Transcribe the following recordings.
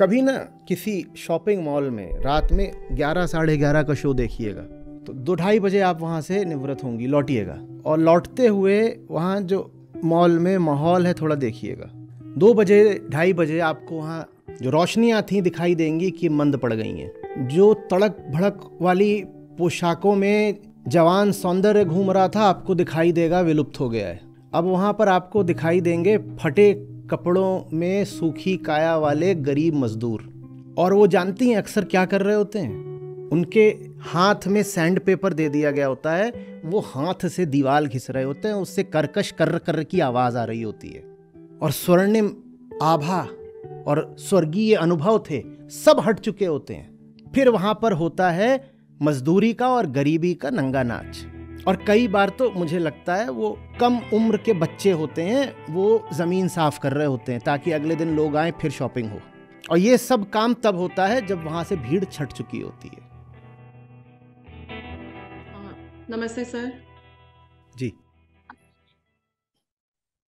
कभी ना किसी शॉपिंग मॉल में रात में ग्यारह साढ़े ग्यारह का शो देखिएगा तो दो ढाई बजे आप वहाँ से निवृत्त होंगी लौटिएगा और लौटते हुए वहाँ जो मॉल में माहौल है थोड़ा देखिएगा दो बजे ढाई बजे आपको वहाँ जो रोशनियाँ थी दिखाई देंगी कि मंद पड़ गई हैं जो तड़क भड़क वाली पोशाकों में जवान सौंदर्य घूम रहा था आपको दिखाई देगा विलुप्त हो गया है अब वहाँ पर आपको दिखाई देंगे फटे कपड़ों में सूखी काया वाले गरीब मजदूर और वो जानती हैं अक्सर क्या कर रहे होते हैं उनके हाथ में सैंड पेपर दे दिया गया होता है वो हाथ से दीवार घिस रहे होते हैं उससे करकश कर कर की आवाज़ आ रही होती है और स्वर्णिम आभा और स्वर्गीय अनुभव थे सब हट चुके होते हैं फिर वहाँ पर होता है मजदूरी का और गरीबी का नंगा नाच और कई बार तो मुझे लगता है वो कम उम्र के बच्चे होते हैं वो ज़मीन साफ़ कर रहे होते हैं ताकि अगले दिन लोग आए फिर शॉपिंग हो और ये सब काम तब होता है जब वहाँ से भीड़ छट चुकी होती है नमस्ते सर जी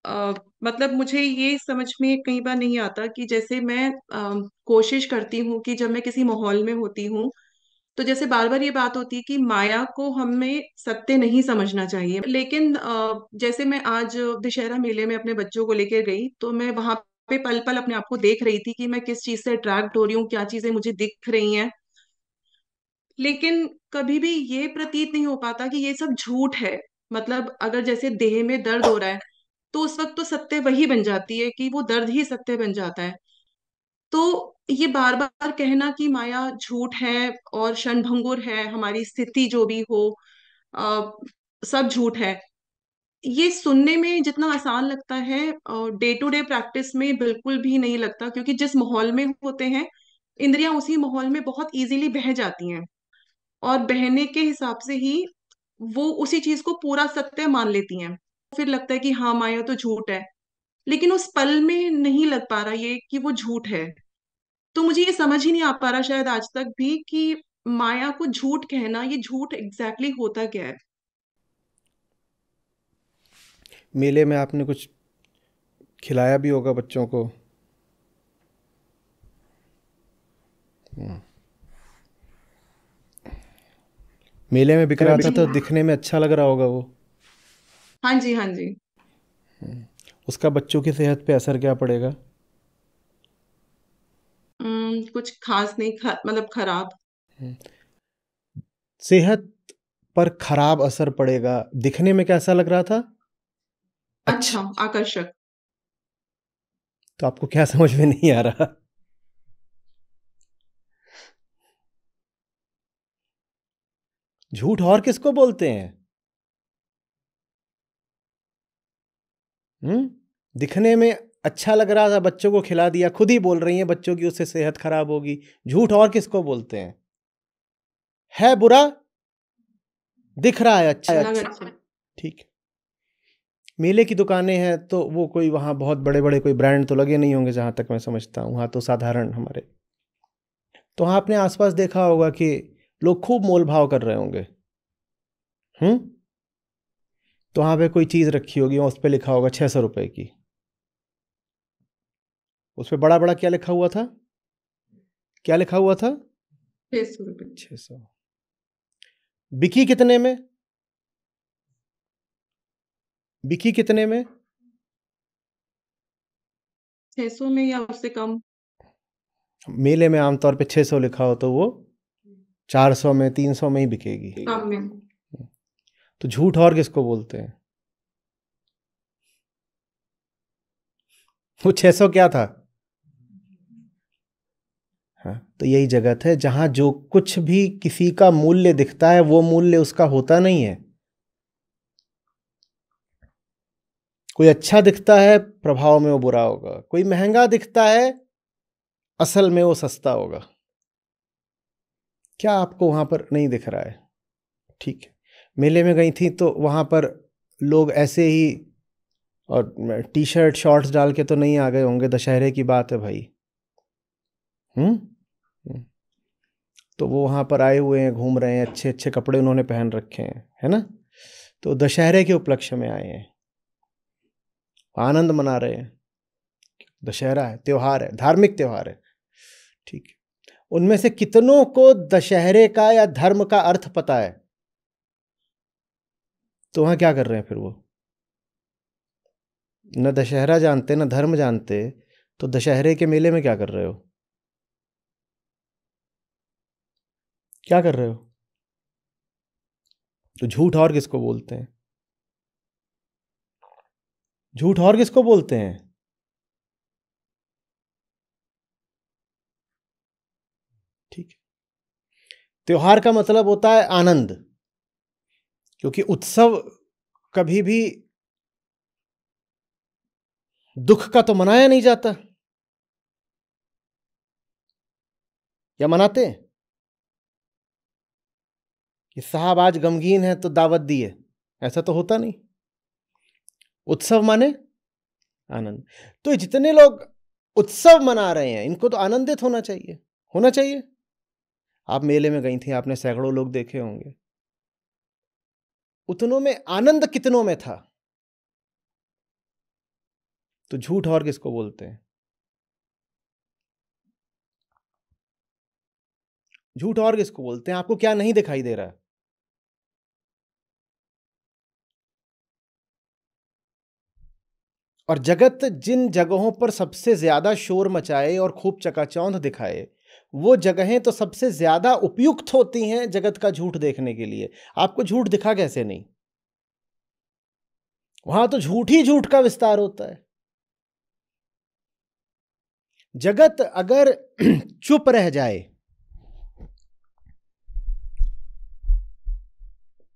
आ, मतलब मुझे ये समझ में कई बार नहीं आता कि जैसे मैं आ, कोशिश करती हूँ कि जब मैं किसी माहौल में होती हूँ तो जैसे बार बार ये बात होती है कि माया को हमें सत्य नहीं समझना चाहिए लेकिन जैसे मैं आज दशहरा मेले में अपने बच्चों को लेकर गई तो मैं वहां पे पल पल अपने आप को देख रही थी कि मैं किस चीज से अट्रैक्ट हो रही हूँ क्या चीजें मुझे दिख रही हैं लेकिन कभी भी ये प्रतीत नहीं हो पाता कि ये सब झूठ है मतलब अगर जैसे देह में दर्द हो रहा है तो उस वक्त तो सत्य वही बन जाती है कि वो दर्द ही सत्य बन जाता है तो ये बार बार कहना कि माया झूठ है और क्षणभंगुर है हमारी स्थिति जो भी हो आ, सब झूठ है ये सुनने में जितना आसान लगता है डे टू डे प्रैक्टिस में बिल्कुल भी नहीं लगता क्योंकि जिस माहौल में होते हैं इंद्रियां उसी माहौल में बहुत इजीली बह जाती हैं और बहने के हिसाब से ही वो उसी चीज को पूरा सत्य मान लेती हैं फिर लगता है कि हाँ माया तो झूठ है लेकिन उस पल में नहीं लग पा रहा ये कि वो झूठ है तो मुझे ये समझ ही नहीं आ पा रहा शायद आज तक भी कि माया को झूठ कहना ये झूठ एग्जैक्टली होता क्या है मेले में आपने कुछ खिलाया भी होगा बच्चों को हम्म। मेले में बिक रहा था तो दिखने में अच्छा लग रहा होगा वो हाँ जी हाँ जी हम्म। उसका बच्चों की सेहत पे असर क्या पड़ेगा नहीं कुछ खास नहीं खा, मतलब खराब हम्म। सेहत पर खराब असर पड़ेगा दिखने में कैसा लग रहा था अच्छा आकर्षक तो आपको क्या समझ में नहीं आ रहा झूठ और किसको बोलते हैं हम्म दिखने में अच्छा लग रहा था बच्चों को खिला दिया खुद ही बोल रही हैं बच्चों की उससे सेहत खराब होगी झूठ और किसको बोलते हैं है बुरा दिख रहा है अच्छा अच्छा ठीक मेले की दुकानें हैं तो वो कोई वहाँ बहुत बड़े बड़े कोई ब्रांड तो लगे नहीं होंगे जहाँ तक मैं समझता हूँ वहाँ तो साधारण हमारे तो वहाँ आपने आसपास देखा होगा कि लोग खूब मोल भाव कर रहे होंगे हम्म तो वहाँ पे कोई चीज़ रखी होगी उस पर लिखा होगा छः सौ रुपये की पर बड़ा बड़ा क्या लिखा हुआ था क्या लिखा हुआ था छह सौ रुपये छह सौ बिकी कितने में बिकी कितने में छह सौ में या उससे कम मेले में आमतौर पे छह सौ लिखा हो तो वो चार सौ में तीन सौ में ही बिकेगी तो झूठ और किसको बोलते हैं वो छह सौ क्या था हाँ। तो यही जगत है जहाँ जो कुछ भी किसी का मूल्य दिखता है वो मूल्य उसका होता नहीं है कोई अच्छा दिखता है प्रभाव में वो बुरा होगा कोई महंगा दिखता है असल में वो सस्ता होगा क्या आपको वहाँ पर नहीं दिख रहा है ठीक है मेले में गई थी तो वहाँ पर लोग ऐसे ही और टी शर्ट शॉर्ट्स डाल के तो नहीं आ गए होंगे दशहरे की बात है भाई हम्म तो वो वहाँ पर आए हुए हैं घूम रहे हैं अच्छे अच्छे कपड़े उन्होंने पहन रखे हैं है ना तो दशहरे के उपलक्ष्य में आए हैं आनंद मना रहे हैं दशहरा है त्यौहार है धार्मिक त्यौहार है ठीक है उनमें से कितनों को दशहरे का या धर्म का अर्थ पता है तो वहां क्या कर रहे हैं फिर वो न दशहरा जानते न धर्म जानते तो दशहरे के मेले में क्या कर रहे हो क्या कर रहे हो तो झूठ और किसको बोलते हैं झूठ और किसको बोलते हैं ठीक त्योहार का मतलब होता है आनंद क्योंकि उत्सव कभी भी दुख का तो मनाया नहीं जाता या मनाते हैं कि साहब आज गमगीन है तो दावत दिए ऐसा तो होता नहीं उत्सव माने आनंद तो जितने लोग उत्सव मना रहे हैं इनको तो आनंदित होना चाहिए होना चाहिए आप मेले में गई थी आपने सैकड़ों लोग देखे होंगे उतनों में आनंद कितनों में था तो झूठ और किसको बोलते हैं झूठ और किसको बोलते हैं आपको क्या नहीं दिखाई दे रहा और जगत जिन जगहों पर सबसे ज़्यादा शोर मचाए और खूब चकाचौंध दिखाए वो जगहें तो सबसे ज़्यादा उपयुक्त होती हैं जगत का झूठ देखने के लिए आपको झूठ दिखा कैसे नहीं वहां तो झूठ ही झूठ का विस्तार होता है जगत अगर चुप रह जाए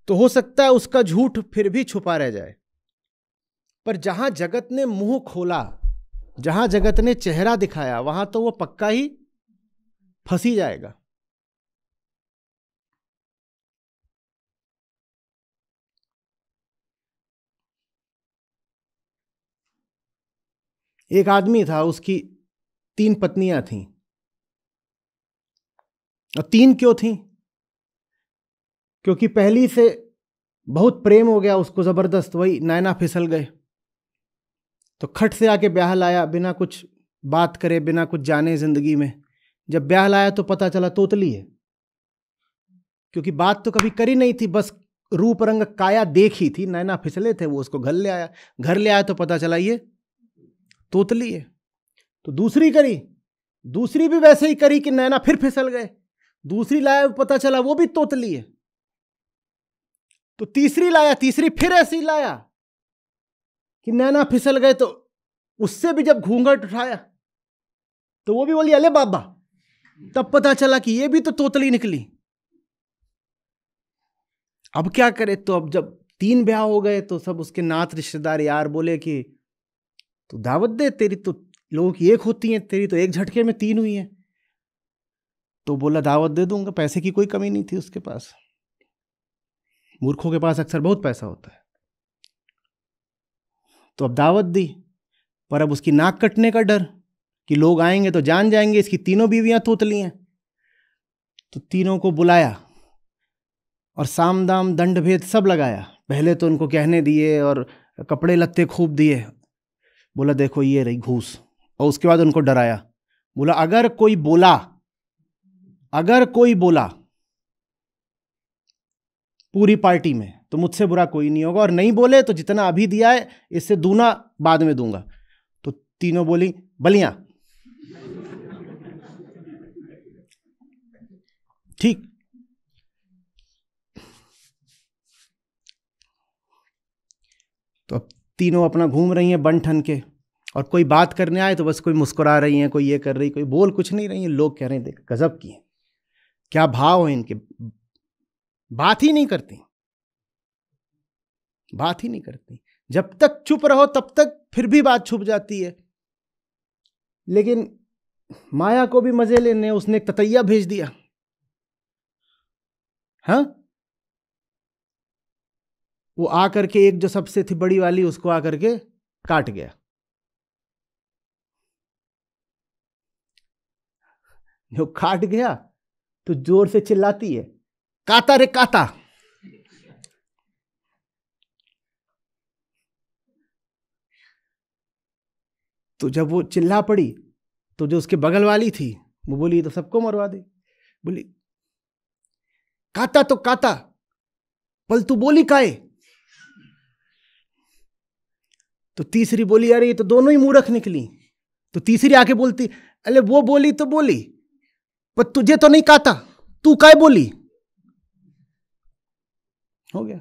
तो हो सकता है उसका झूठ फिर भी छुपा रह जाए पर जहाँ जगत ने मुंह खोला जहाँ जगत ने चेहरा दिखाया वहां तो वो पक्का ही फंसी जाएगा एक आदमी था उसकी तीन पत्नियां थीं और तीन क्यों थीं क्योंकि पहली से बहुत प्रेम हो गया उसको ज़बरदस्त वही नैना फिसल गए तो खट से आके ब्याह लाया बिना कुछ बात करे बिना कुछ जाने ज़िंदगी में जब ब्याह लाया तो पता चला तोतली है क्योंकि बात तो कभी करी नहीं थी बस रूप रंग काया देखी थी नैना फिसले थे वो उसको घर ले आया घर ले आया तो पता चला ये तोतली है तो दूसरी करी दूसरी भी वैसे ही करी कि नैना फिर फिसल गए दूसरी लाया तो पता चला वो भी तोतली है तो तीसरी लाया तीसरी फिर ऐसी लाया कि नैना फिसल गए तो उससे भी जब घूंघट उठाया तो वो भी बोली अले बाबा तब पता चला कि ये भी तो तोतली निकली अब क्या करे तो अब जब तीन ब्याह हो गए तो सब उसके नात रिश्तेदार यार बोले कि तू दावत दे तेरी तो लोगों की एक होती है तेरी तो एक झटके में तीन हुई है तो बोला दावत दे दूंगा पैसे की कोई कमी नहीं थी उसके पास मूर्खों के पास अक्सर बहुत पैसा होता है तो अब दावत दी पर अब उसकी नाक कटने का डर कि लोग आएंगे तो जान जाएंगे इसकी तीनों बीवियां तोतली हैं तो तीनों को बुलाया और साम दाम दंड भेद सब लगाया पहले तो उनको कहने दिए और कपड़े लत्ते खूब दिए बोला देखो ये रही घूस और उसके बाद उनको डराया बोला अगर कोई बोला अगर कोई बोला पूरी पार्टी में तो मुझसे बुरा कोई नहीं होगा और नहीं बोले तो जितना अभी दिया है इससे दूना बाद में दूंगा तो तीनों बोली बलिया ठीक तो अब तीनों अपना घूम रही हैं बन ठन के और कोई बात करने आए तो बस कोई मुस्कुरा रही हैं कोई ये कर रही कोई बोल कुछ नहीं रही है लोग कह रहे हैं देख गज़ब की हैं क्या भाव है इनके बात ही नहीं करती बात ही नहीं करती जब तक चुप रहो तब तक फिर भी बात छुप जाती है लेकिन माया को भी मजे लेने उसने एक ततैया भेज दिया हा? वो आकर के एक जो सबसे थी बड़ी वाली उसको आकर के काट गया जो काट गया तो जोर से चिल्लाती है काता रे काता तो जब वो चिल्ला पड़ी तो जो उसके बगल वाली थी वो बोली तो सबको मरवा दे बोली काता तो काता पल तू बोली काए तो तीसरी बोली अरे ये तो दोनों ही मूर्ख निकली तो तीसरी आके बोलती अरे वो बोली तो बोली पर तुझे तो नहीं काता तू काय बोली हो गया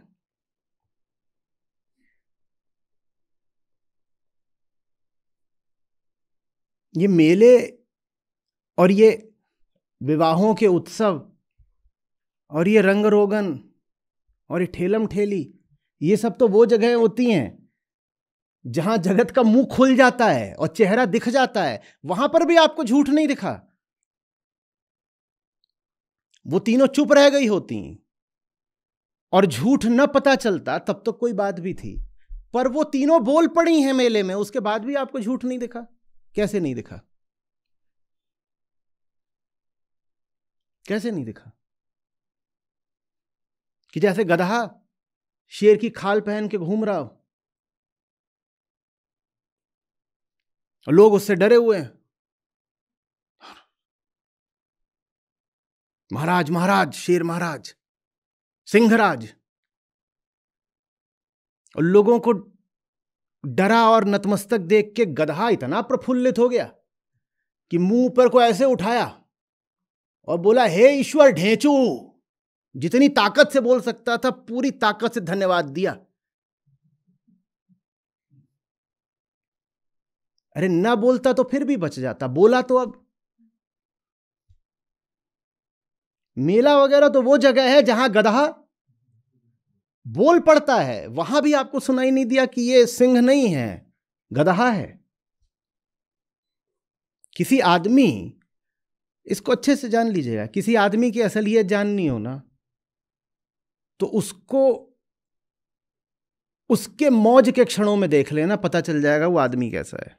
ये मेले और ये विवाहों के उत्सव और ये रंग रोगन और ये ठेलम ठेली ये सब तो वो जगहें होती हैं जहां जगत का मुंह खुल जाता है और चेहरा दिख जाता है वहां पर भी आपको झूठ नहीं दिखा वो तीनों चुप रह गई होती हैं और झूठ न पता चलता तब तो कोई बात भी थी पर वो तीनों बोल पड़ी हैं मेले में उसके बाद भी आपको झूठ नहीं दिखा कैसे नहीं दिखा कैसे नहीं दिखा कि जैसे गधा शेर की खाल पहन के घूम रहा हो लोग उससे डरे हुए हैं महाराज महाराज शेर महाराज सिंहराज और लोगों को डरा और नतमस्तक देख के गधा इतना प्रफुल्लित हो गया कि मुंह पर को ऐसे उठाया और बोला हे ईश्वर ढेंचू जितनी ताकत से बोल सकता था पूरी ताकत से धन्यवाद दिया अरे ना बोलता तो फिर भी बच जाता बोला तो अब मेला वगैरह तो वो जगह है जहां गधा बोल पड़ता है वहां भी आपको सुनाई नहीं दिया कि ये सिंह नहीं है गधा है किसी आदमी इसको अच्छे से जान लीजिएगा किसी आदमी की असलियत जाननी हो ना तो उसको उसके मौज के क्षणों में देख लेना पता चल जाएगा वो आदमी कैसा है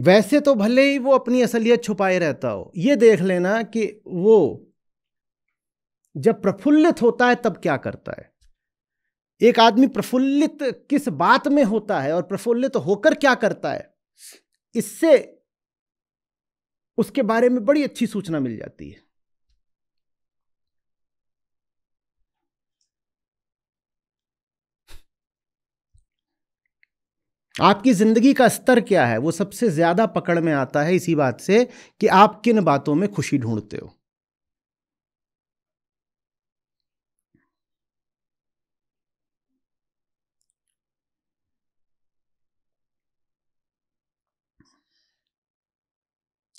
वैसे तो भले ही वो अपनी असलियत छुपाए रहता हो ये देख लेना कि वो जब प्रफुल्लित होता है तब क्या करता है एक आदमी प्रफुल्लित किस बात में होता है और प्रफुल्लित होकर क्या करता है इससे उसके बारे में बड़ी अच्छी सूचना मिल जाती है आपकी ज़िंदगी का स्तर क्या है वो सबसे ज़्यादा पकड़ में आता है इसी बात से कि आप किन बातों में खुशी ढूंढते हो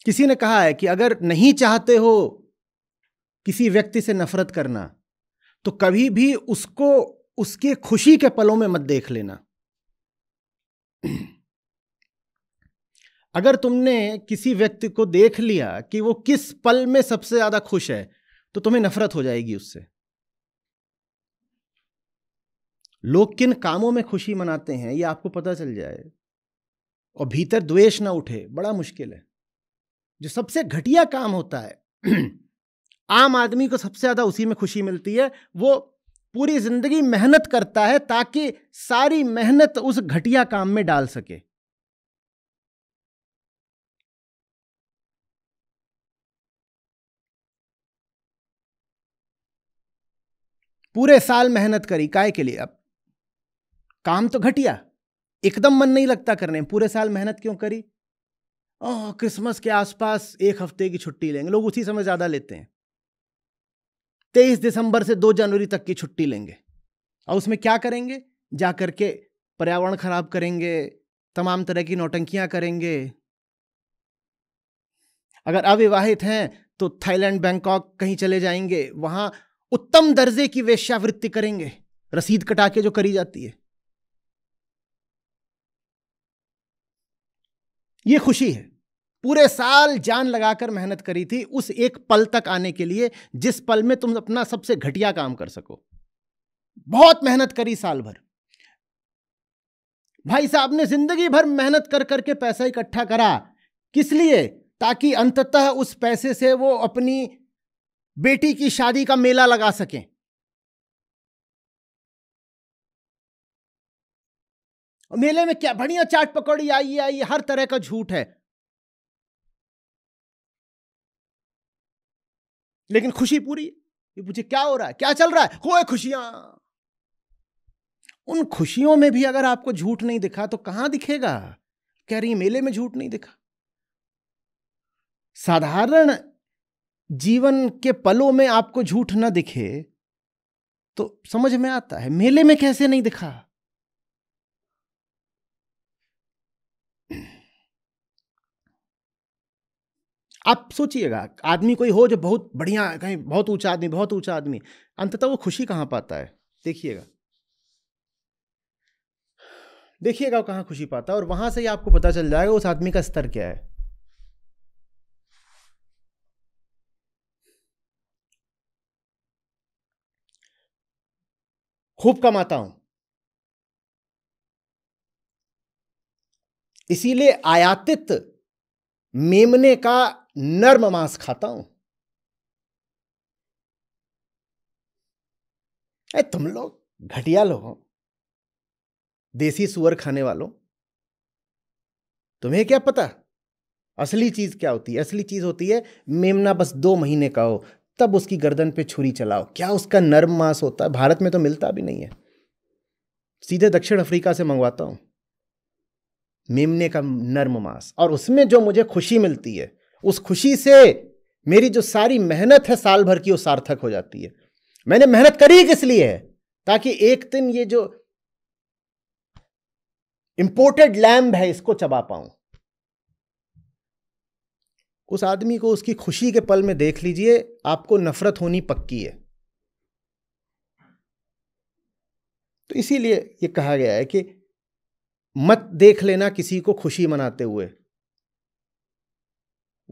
किसी ने कहा है कि अगर नहीं चाहते हो किसी व्यक्ति से नफरत करना तो कभी भी उसको उसके खुशी के पलों में मत देख लेना अगर तुमने किसी व्यक्ति को देख लिया कि वो किस पल में सबसे ज्यादा खुश है तो तुम्हें नफरत हो जाएगी उससे लोग किन कामों में खुशी मनाते हैं ये आपको पता चल जाए और भीतर द्वेष ना उठे बड़ा मुश्किल है जो सबसे घटिया काम होता है आम आदमी को सबसे ज्यादा उसी में खुशी मिलती है वो पूरी जिंदगी मेहनत करता है ताकि सारी मेहनत उस घटिया काम में डाल सके पूरे साल मेहनत करी काय के लिए अब काम तो घटिया एकदम मन नहीं लगता करने पूरे साल मेहनत क्यों करी ओह क्रिसमस के आसपास एक हफ्ते की छुट्टी लेंगे लोग उसी समय ज़्यादा लेते हैं तेईस दिसंबर से दो जनवरी तक की छुट्टी लेंगे और उसमें क्या करेंगे जा करके के पर्यावरण खराब करेंगे तमाम तरह की नौटंकियां करेंगे अगर अविवाहित हैं तो थाईलैंड बैंकॉक कहीं चले जाएंगे वहां उत्तम दर्जे की वेश्यावृत्ति करेंगे रसीद कटा के जो करी जाती है ये खुशी है पूरे साल जान लगाकर मेहनत करी थी उस एक पल तक आने के लिए जिस पल में तुम अपना सबसे घटिया काम कर सको बहुत मेहनत करी साल भर भाई साहब ने जिंदगी भर मेहनत कर करके पैसा इकट्ठा करा किस लिए ताकि अंततः उस पैसे से वो अपनी बेटी की शादी का मेला लगा सके मेले में क्या बढ़िया चाट पकौड़ी आई आई हर तरह का झूठ है लेकिन खुशी पूरी ये पूछे क्या हो रहा है क्या चल रहा है होए खुशियां उन खुशियों में भी अगर आपको झूठ नहीं दिखा तो कहां दिखेगा कह रही मेले में झूठ नहीं दिखा साधारण जीवन के पलों में आपको झूठ ना दिखे तो समझ में आता है मेले में कैसे नहीं दिखा आप सोचिएगा आदमी कोई हो जो बहुत बढ़िया कहीं बहुत ऊंचा आदमी बहुत ऊंचा आदमी अंततः वो खुशी कहाँ पाता है देखिएगा देखिएगा वो कहाँ खुशी पाता है और वहां से ही आपको पता चल जाएगा उस आदमी का स्तर क्या है खूब कमाता हूं इसीलिए आयातित मेमने का नर्म मांस खाता हूं ए, तुम लोग घटिया लोग हो देसी सुअर खाने वालों तुम्हें क्या पता असली चीज क्या होती है असली चीज होती है मेमना बस दो महीने का हो तब उसकी गर्दन पे छुरी चलाओ क्या उसका नर्म मांस होता है भारत में तो मिलता भी नहीं है सीधे दक्षिण अफ्रीका से मंगवाता हूं मेमने का नर्म मांस और उसमें जो मुझे खुशी मिलती है उस खुशी से मेरी जो सारी मेहनत है साल भर की वो सार्थक हो जाती है मैंने मेहनत करी किस लिए है ताकि एक दिन ये जो इंपोर्टेड लैम्ब है इसको चबा पाऊं उस आदमी को उसकी खुशी के पल में देख लीजिए आपको नफरत होनी पक्की है तो इसीलिए ये कहा गया है कि मत देख लेना किसी को खुशी मनाते हुए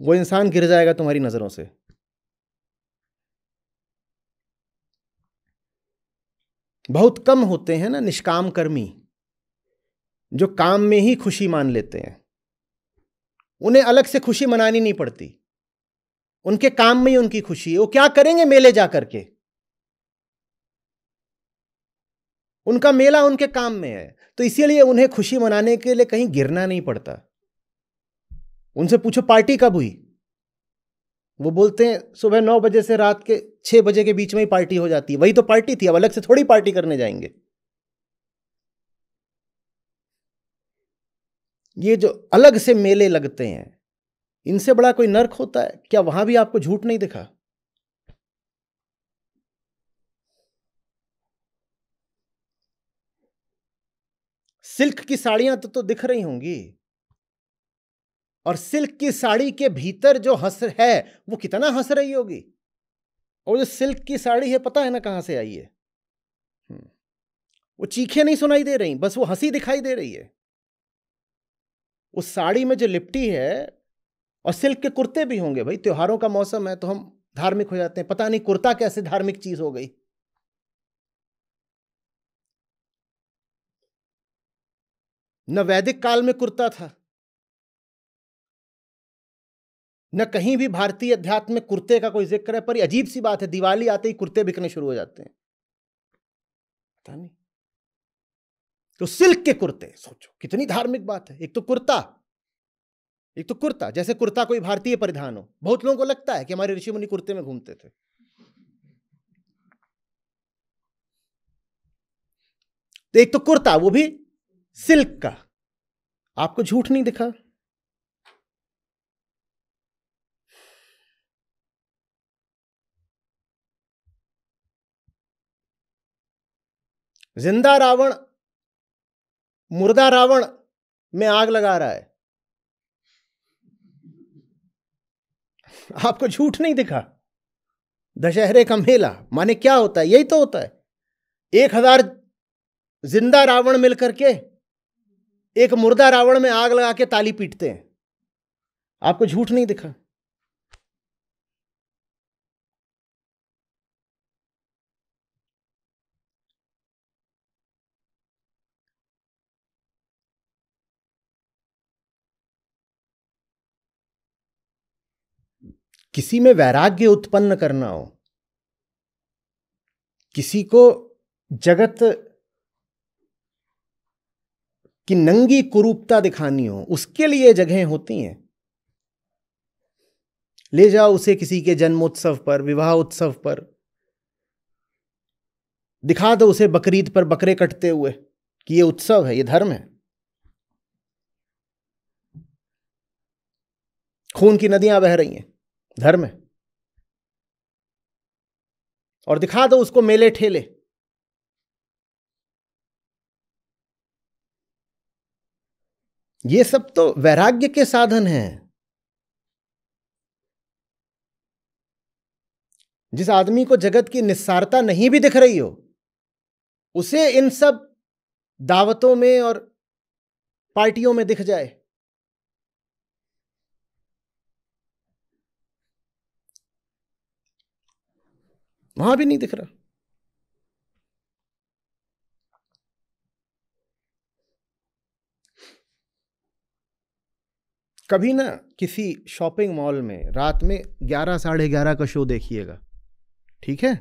वो इंसान गिर जाएगा तुम्हारी नज़रों से बहुत कम होते हैं ना निष्काम कर्मी जो काम में ही खुशी मान लेते हैं उन्हें अलग से खुशी मनानी नहीं पड़ती उनके काम में ही उनकी खुशी है वो क्या करेंगे मेले जा करके उनका मेला उनके काम में है तो इसीलिए उन्हें खुशी मनाने के लिए कहीं गिरना नहीं पड़ता उनसे पूछो पार्टी कब हुई वो बोलते हैं सुबह नौ बजे से रात के छह बजे के बीच में ही पार्टी हो जाती है वही तो पार्टी थी अब अलग से थोड़ी पार्टी करने जाएंगे ये जो अलग से मेले लगते हैं इनसे बड़ा कोई नर्क होता है क्या वहां भी आपको झूठ नहीं दिखा सिल्क की साड़ियां तो, तो दिख रही होंगी और सिल्क की साड़ी के भीतर जो हंस है वो कितना हंस रही होगी और जो सिल्क की साड़ी है पता है ना कहां से आई है हम्म, वो चीखे नहीं सुनाई दे रही बस वो हंसी दिखाई दे रही है उस साड़ी में जो लिपटी है और सिल्क के कुर्ते भी होंगे भाई त्योहारों का मौसम है तो हम धार्मिक हो जाते हैं पता नहीं कुर्ता कैसे धार्मिक चीज हो गई न वैदिक काल में कुर्ता था न कहीं भी भारतीय अध्यात्म में कुर्ते का कोई जिक्र है पर अजीब सी बात है दिवाली आते ही कुर्ते बिकने शुरू हो जाते हैं पता नहीं तो सिल्क के कुर्ते सोचो कितनी धार्मिक बात है एक तो कुर्ता एक तो कुर्ता जैसे कुर्ता कोई भारतीय परिधान हो बहुत लोगों को लगता है कि हमारे ऋषि मुनि कुर्ते में घूमते थे तो एक तो कुर्ता वो भी सिल्क का आपको झूठ नहीं दिखा जिंदा रावण मुर्दा रावण में आग लगा रहा है आपको झूठ नहीं दिखा दशहरे का मेला माने क्या होता है यही तो होता है एक हजार जिंदा रावण मिलकर के एक मुर्दा रावण में आग लगा के ताली पीटते हैं आपको झूठ नहीं दिखा किसी में वैराग्य उत्पन्न करना हो किसी को जगत की नंगी कुरूपता दिखानी हो उसके लिए जगह होती हैं ले जाओ उसे किसी के जन्मोत्सव पर विवाह उत्सव पर दिखा दो उसे बकरीद पर बकरे कटते हुए कि ये उत्सव है ये धर्म है खून की नदियां बह रही हैं धर्म है और दिखा दो उसको मेले ठेले ये सब तो वैराग्य के साधन हैं जिस आदमी को जगत की निस्सारता नहीं भी दिख रही हो उसे इन सब दावतों में और पार्टियों में दिख जाए वहां भी नहीं दिख रहा कभी ना किसी शॉपिंग मॉल में रात में ग्यारह साढ़े ग्यारह का शो देखिएगा ठीक है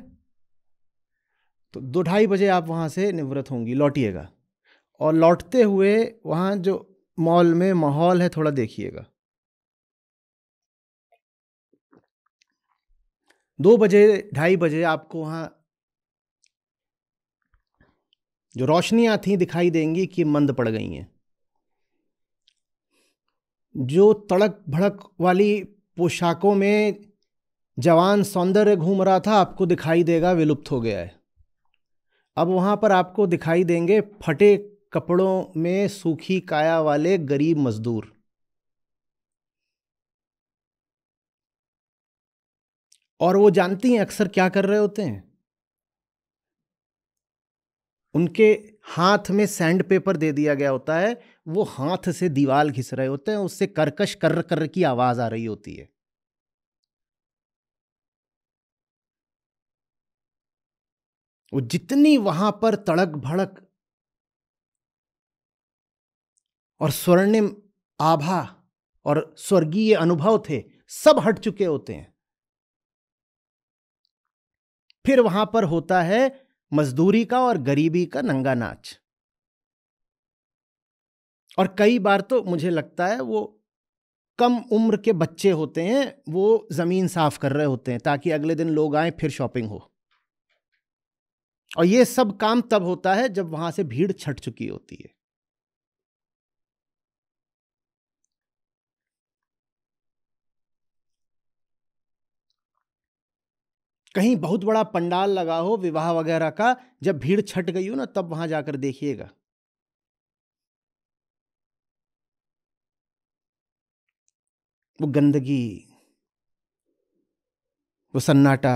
तो दो ढाई बजे आप वहां से निवृत्त होंगी लौटिएगा और लौटते हुए वहां जो मॉल में माहौल है थोड़ा देखिएगा दो बजे ढाई बजे आपको वहाँ जो रोशनियाँ थी दिखाई देंगी कि मंद पड़ गई हैं जो तड़क भड़क वाली पोशाकों में जवान सौंदर्य घूम रहा था आपको दिखाई देगा विलुप्त हो गया है अब वहाँ पर आपको दिखाई देंगे फटे कपड़ों में सूखी काया वाले गरीब मजदूर और वो जानती हैं अक्सर क्या कर रहे होते हैं उनके हाथ में सैंड पेपर दे दिया गया होता है वो हाथ से दीवार घिस रहे होते हैं उससे करकश कर कर की आवाज आ रही होती है वो जितनी वहां पर तड़क भड़क और स्वर्णिम आभा और स्वर्गीय अनुभव थे सब हट चुके होते हैं फिर वहां पर होता है मजदूरी का और गरीबी का नंगा नाच और कई बार तो मुझे लगता है वो कम उम्र के बच्चे होते हैं वो ज़मीन साफ कर रहे होते हैं ताकि अगले दिन लोग आए फिर शॉपिंग हो और ये सब काम तब होता है जब वहां से भीड़ छट चुकी होती है कहीं बहुत बड़ा पंडाल लगा हो विवाह वगैरह का जब भीड़ छट गई हो ना तब वहां जाकर देखिएगा वो गंदगी वो सन्नाटा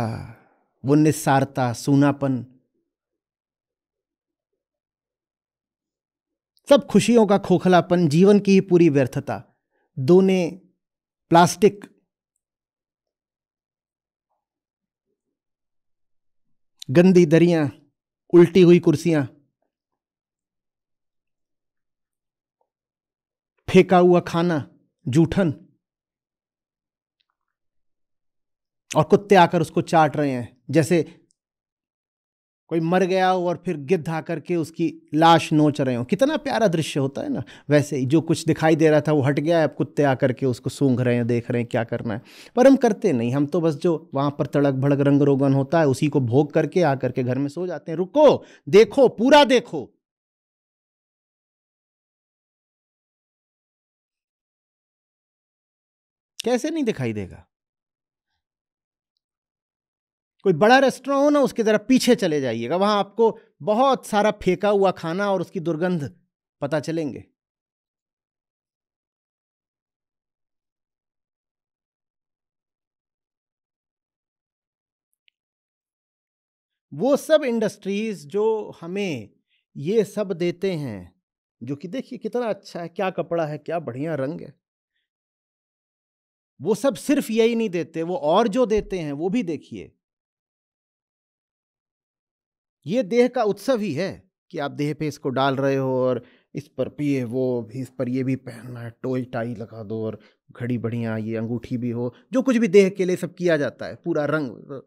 वो निस्सारता सूनापन सब खुशियों का खोखलापन जीवन की ही पूरी व्यर्थता दोने प्लास्टिक गंदी दरियां उल्टी हुई कुर्सियां फेंका हुआ खाना जूठन और कुत्ते आकर उसको चाट रहे हैं जैसे कोई मर गया हो और फिर गिद्ध आकर के उसकी लाश नोच रहे हो कितना प्यारा दृश्य होता है ना वैसे ही जो कुछ दिखाई दे रहा था वो हट गया है अब कुत्ते आकर के उसको सूंघ रहे हैं देख रहे हैं क्या करना है पर हम करते नहीं हम तो बस जो वहाँ पर तड़क भड़क रंग रोगन होता है उसी को भोग करके आकर के घर में सो जाते हैं रुको देखो पूरा देखो कैसे नहीं दिखाई देगा कोई बड़ा रेस्टोरेंट हो ना उसके ज़रा पीछे चले जाइएगा वहाँ आपको बहुत सारा फेंका हुआ खाना और उसकी दुर्गंध पता चलेंगे वो सब इंडस्ट्रीज़ जो हमें ये सब देते हैं जो कि देखिए कितना अच्छा है क्या कपड़ा है क्या बढ़िया रंग है वो सब सिर्फ यही नहीं देते वो और जो देते हैं वो भी देखिए ये देह का उत्सव ही है कि आप देह पे इसको डाल रहे हो और इस पर पिए वो भी इस पर ये भी पहनना है टोई टाई लगा दो और घड़ी बढ़िया ये अंगूठी भी हो जो कुछ भी देह के लिए सब किया जाता है पूरा रंग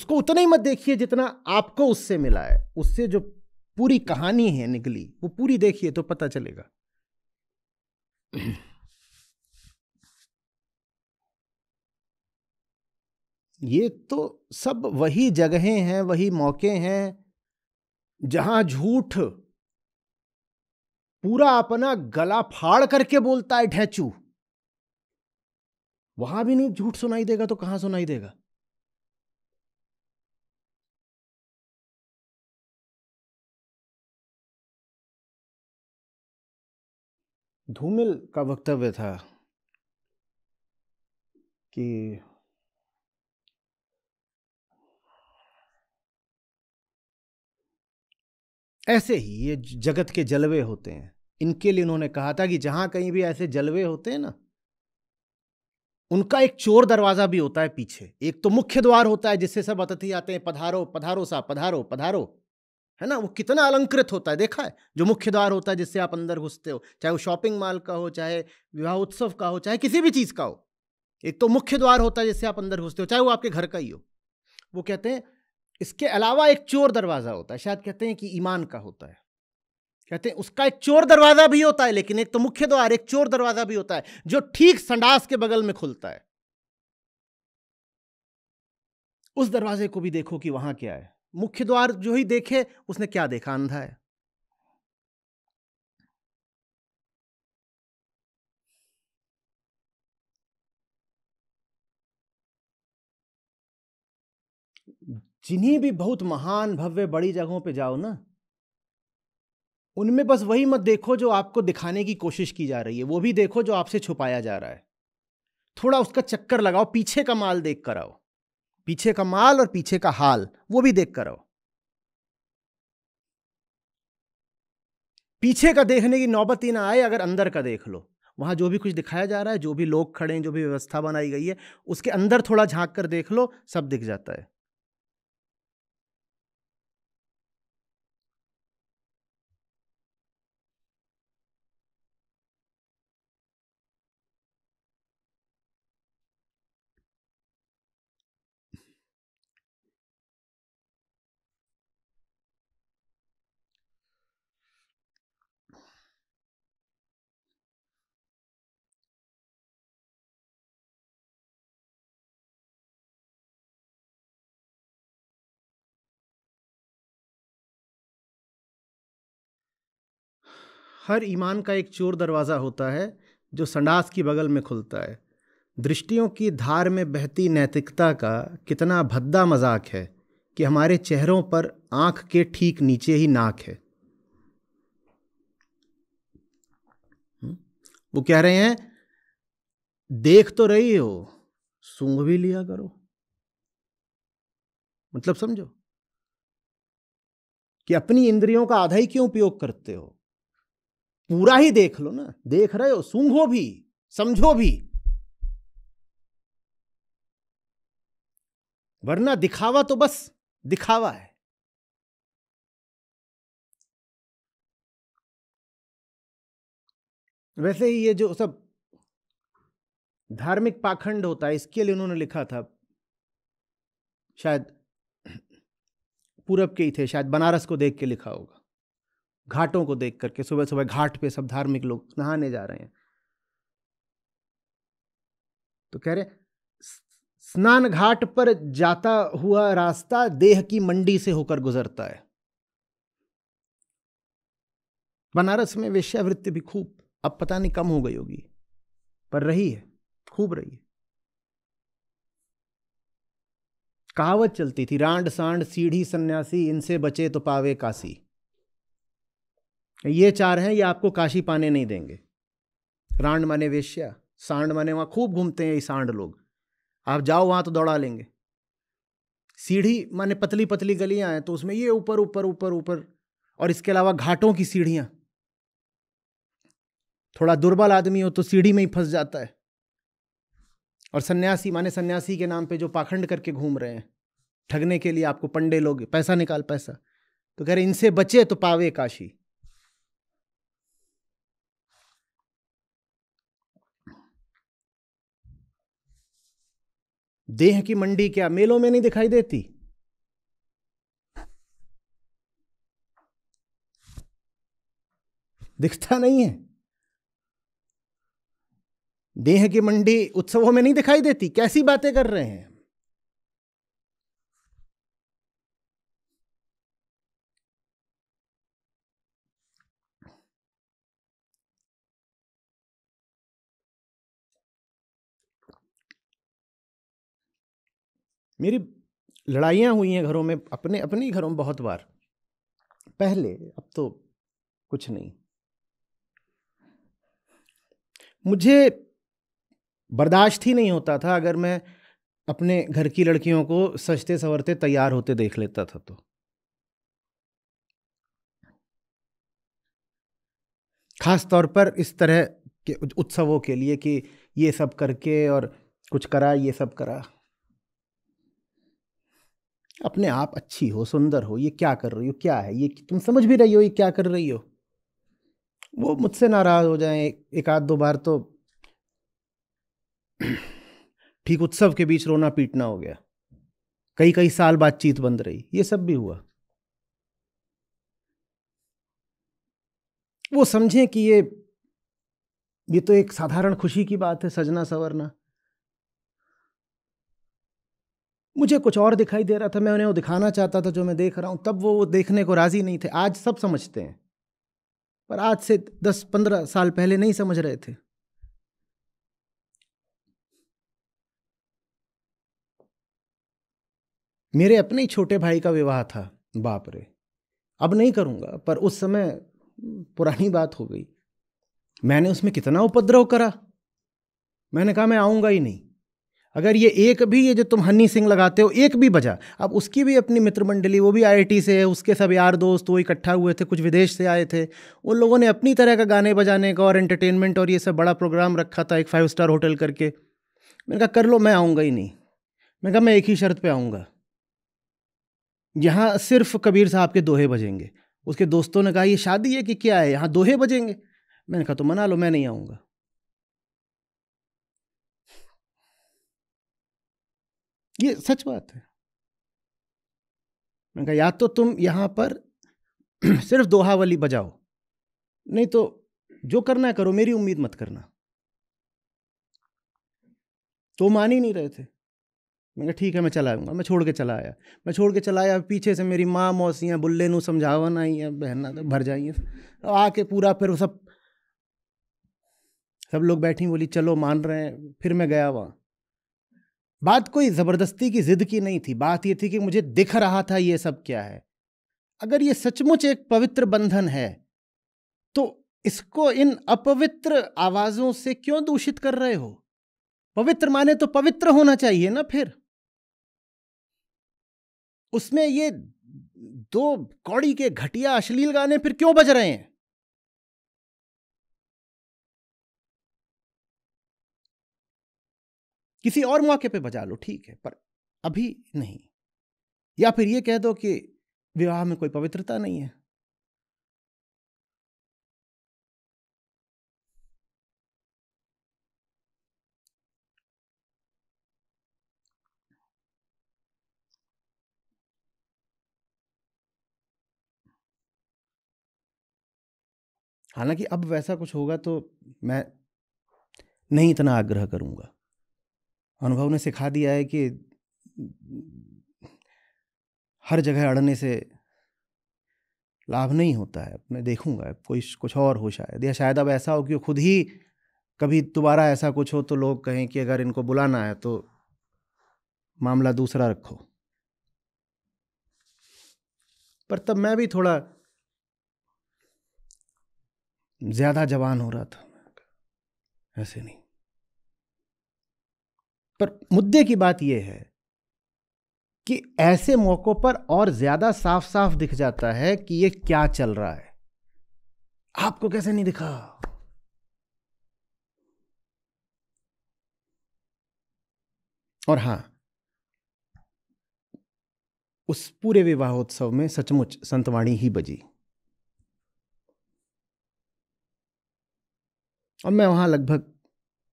उसको उतना ही मत देखिए जितना आपको उससे मिला है उससे जो पूरी कहानी है निकली वो पूरी देखिए तो पता चलेगा ये तो सब वही जगहें हैं वही मौके हैं जहां झूठ पूरा अपना गला फाड़ करके बोलता है ठेचू वहां भी नहीं झूठ सुनाई देगा तो कहां सुनाई देगा धूमिल का वक्तव्य था कि ऐसे ही ये जगत के जलवे होते हैं इनके लिए उन्होंने कहा था कि जहां कहीं भी ऐसे जलवे होते हैं ना उनका एक चोर दरवाजा भी होता है पीछे एक तो मुख्य द्वार होता है जिससे सब अतिथि आते हैं पधारो पधारो साहब पधारो पधारो है ना वो कितना अलंकृत होता है देखा है जो मुख्य द्वार होता है जिससे आप अंदर घुसते हो चाहे वो शॉपिंग मॉल का हो चाहे विवाह उत्सव का हो चाहे किसी भी चीज़ का हो एक तो मुख्य द्वार होता है जिससे आप अंदर घुसते हो चाहे वो आपके घर का ही हो वो कहते हैं इसके अलावा एक चोर दरवाज़ा होता है शायद कहते हैं कि ईमान का होता है कहते हैं उसका एक चोर दरवाज़ा भी होता है लेकिन एक तो मुख्य द्वार एक चोर दरवाज़ा भी होता है जो ठीक संडास के बगल में खुलता है उस दरवाजे को भी देखो कि वहां क्या है मुख्य द्वार जो ही देखे उसने क्या देखा अंधा है जिन्हें भी बहुत महान भव्य बड़ी जगहों पे जाओ ना उनमें बस वही मत देखो जो आपको दिखाने की कोशिश की जा रही है वो भी देखो जो आपसे छुपाया जा रहा है थोड़ा उसका चक्कर लगाओ पीछे का माल देख कर आओ पीछे का माल और पीछे का हाल वो भी देख कर आओ पीछे का देखने की नौबत ही ना आए अगर अंदर का देख लो वहां जो भी कुछ दिखाया जा रहा है जो भी लोग खड़े हैं जो भी व्यवस्था बनाई गई है उसके अंदर थोड़ा झांक कर देख लो सब दिख जाता है हर ईमान का एक चोर दरवाज़ा होता है जो संडास की बगल में खुलता है दृष्टियों की धार में बहती नैतिकता का कितना भद्दा मजाक है कि हमारे चेहरों पर आंख के ठीक नीचे ही नाक है वो कह रहे हैं देख तो रही हो सूंघ भी लिया करो मतलब समझो कि अपनी इंद्रियों का आधा ही क्यों उपयोग करते हो पूरा ही देख लो ना देख रहे हो सूंघो भी समझो भी वरना दिखावा तो बस दिखावा है वैसे ही ये जो सब धार्मिक पाखंड होता है इसके लिए उन्होंने लिखा था शायद पूरब के ही थे शायद बनारस को देख के लिखा होगा घाटों को देख करके सुबह सुबह घाट पे सब धार्मिक लोग नहाने जा रहे हैं तो कह रहे स्नान घाट पर जाता हुआ रास्ता देह की मंडी से होकर गुजरता है बनारस में वेश्यावृत्ति भी खूब अब पता नहीं कम हो गई होगी पर रही है खूब रही है कहावत चलती थी रांड सांड सीढ़ी सन्यासी इनसे बचे तो पावे काशी ये चार हैं ये आपको काशी पाने नहीं देंगे रांड माने वेश्या सांड माने वहाँ खूब घूमते हैं ये सांड लोग आप जाओ वहाँ तो दौड़ा लेंगे सीढ़ी माने पतली पतली गलियाँ हैं तो उसमें ये ऊपर ऊपर ऊपर ऊपर और इसके अलावा घाटों की सीढ़ियाँ थोड़ा दुर्बल आदमी हो तो सीढ़ी में ही फंस जाता है और सन्यासी माने सन्यासी के नाम पे जो पाखंड करके घूम रहे हैं ठगने के लिए आपको पंडे लोग पैसा निकाल पैसा तो कह रहे इनसे बचे तो पावे काशी देह की मंडी क्या मेलों में नहीं दिखाई देती दिखता नहीं है देह की मंडी उत्सवों में नहीं दिखाई देती कैसी बातें कर रहे हैं मेरी लड़ाइयाँ हुई हैं घरों में अपने अपने ही घरों में बहुत बार पहले अब तो कुछ नहीं मुझे बर्दाश्त ही नहीं होता था अगर मैं अपने घर की लड़कियों को सजते संवरते तैयार होते देख लेता था तो खास तौर पर इस तरह के उत्सवों के लिए कि ये सब करके और कुछ करा ये सब करा अपने आप अच्छी हो सुंदर हो ये क्या कर रही हो क्या है ये तुम समझ भी रही हो ये क्या कर रही हो वो मुझसे नाराज हो जाए एक आध दो बार तो ठीक उत्सव के बीच रोना पीटना हो गया कई कई साल बातचीत बंद रही ये सब भी हुआ वो समझें कि ये ये तो एक साधारण खुशी की बात है सजना सवरना मुझे कुछ और दिखाई दे रहा था मैं उन्हें वो दिखाना चाहता था जो मैं देख रहा हूँ तब वो वो देखने को राज़ी नहीं थे आज सब समझते हैं पर आज से दस पंद्रह साल पहले नहीं समझ रहे थे मेरे अपने ही छोटे भाई का विवाह था बाप रे अब नहीं करूंगा पर उस समय पुरानी बात हो गई मैंने उसमें कितना उपद्रव करा मैंने कहा मैं आऊंगा ही नहीं अगर ये एक भी ये जो तुम हनी सिंह लगाते हो एक भी बजा अब उसकी भी अपनी मित्र मंडली वो भी आईआईटी से है उसके सब यार दोस्त वो इकट्ठा हुए थे कुछ विदेश से आए थे उन लोगों ने अपनी तरह का गाने बजाने का और एंटरटेनमेंट और ये सब बड़ा प्रोग्राम रखा था एक फाइव स्टार होटल करके मैंने कहा कर लो मैं आऊँगा ही नहीं मैंने कहा मैं एक ही शर्त पर आऊँगा यहाँ सिर्फ कबीर साहब के दोहे बजेंगे उसके दोस्तों ने कहा ये शादी है कि क्या है यहाँ दोहे बजेंगे मैंने कहा तो मना लो मैं नहीं आऊँगा ये सच बात है मैंने कहा या तो तुम यहां पर सिर्फ दोहावली बजाओ नहीं तो जो करना है करो मेरी उम्मीद मत करना तो मान ही नहीं रहे थे मैंने कहा ठीक है मैं चला मैं छोड़ के चला आया मैं छोड़ के चला आया पीछे से मेरी माँ मौसियाँ बुल्ले नू समझावन आई हैं बहना भर जाइए आके पूरा फिर वो सब सब लोग बैठी बोली चलो मान रहे हैं फिर मैं गया वहाँ बात कोई ज़बरदस्ती की ज़िद की नहीं थी बात यह थी कि मुझे दिख रहा था यह सब क्या है अगर ये सचमुच एक पवित्र बंधन है तो इसको इन अपवित्र आवाज़ों से क्यों दूषित कर रहे हो पवित्र माने तो पवित्र होना चाहिए ना फिर उसमें ये दो कौड़ी के घटिया अश्लील गाने फिर क्यों बज रहे हैं किसी और मौके पे बजा लो ठीक है पर अभी नहीं या फिर ये कह दो कि विवाह में कोई पवित्रता नहीं है हालांकि अब वैसा कुछ होगा तो मैं नहीं इतना आग्रह करूंगा अनुभव ने सिखा दिया है कि हर जगह अड़ने से लाभ नहीं होता है मैं देखूंगा कोई कुछ और हो शायद या शायद अब ऐसा हो कि खुद ही कभी दोबारा ऐसा कुछ हो तो लोग कहें कि अगर इनको बुलाना है तो मामला दूसरा रखो पर तब मैं भी थोड़ा ज़्यादा जवान हो रहा था ऐसे नहीं पर मुद्दे की बात यह है कि ऐसे मौक़ों पर और ज़्यादा साफ साफ दिख जाता है कि यह क्या चल रहा है आपको कैसे नहीं दिखा और हां उस पूरे विवाहोत्सव में सचमुच संतवाणी ही बजी और मैं वहां लगभग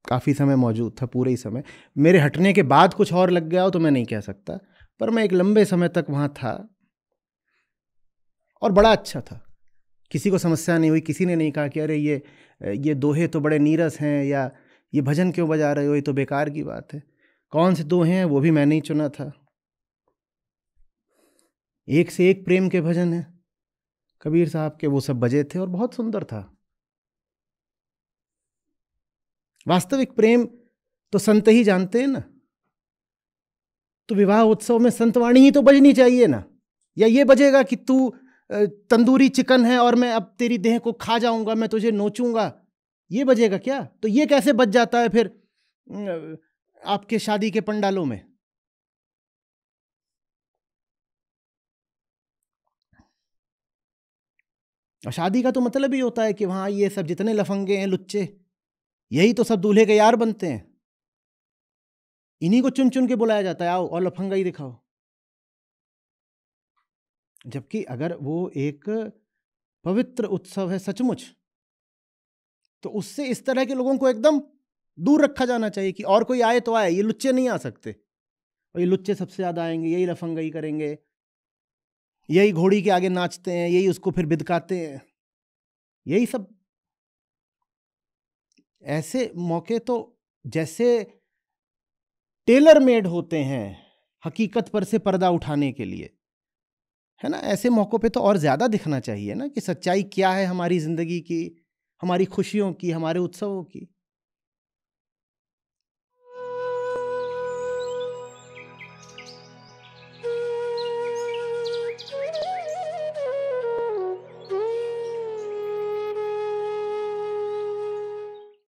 काफ़ी समय मौजूद था पूरे ही समय मेरे हटने के बाद कुछ और लग गया हो तो मैं नहीं कह सकता पर मैं एक लंबे समय तक वहाँ था और बड़ा अच्छा था किसी को समस्या नहीं हुई किसी ने नहीं कहा कि अरे ये ये दोहे तो बड़े नीरस हैं या ये भजन क्यों बजा रहे हो ये तो बेकार की बात है कौन से दोहे हैं वो भी मैंने ही चुना था एक से एक प्रेम के भजन हैं कबीर साहब के वो सब बजे थे और बहुत सुंदर था वास्तविक प्रेम तो संत ही जानते हैं ना तो विवाह उत्सव में संतवाणी ही तो बजनी चाहिए ना या ये बजेगा कि तू तंदूरी चिकन है और मैं अब तेरी देह को खा जाऊंगा मैं तुझे नोचूंगा ये बजेगा क्या तो ये कैसे बच जाता है फिर आपके शादी के पंडालों में और शादी का तो मतलब ही होता है कि वहां ये सब जितने लफंगे हैं लुच्चे यही तो सब दूल्हे के यार बनते हैं इन्हीं को चुन चुन के बुलाया जाता है आओ और लफंगाई दिखाओ जबकि अगर वो एक पवित्र उत्सव है सचमुच तो उससे इस तरह के लोगों को एकदम दूर रखा जाना चाहिए कि और कोई आए तो आए ये लुच्चे नहीं आ सकते और ये लुच्चे सबसे ज़्यादा आएंगे यही लफंगई करेंगे यही घोड़ी के आगे नाचते हैं यही उसको फिर बिदकाते हैं यही सब ऐसे मौके तो जैसे टेलर मेड होते हैं हकीकत पर से पर्दा उठाने के लिए है ना ऐसे मौक़ों पे तो और ज़्यादा दिखना चाहिए ना कि सच्चाई क्या है हमारी ज़िंदगी की हमारी खुशियों की हमारे उत्सवों की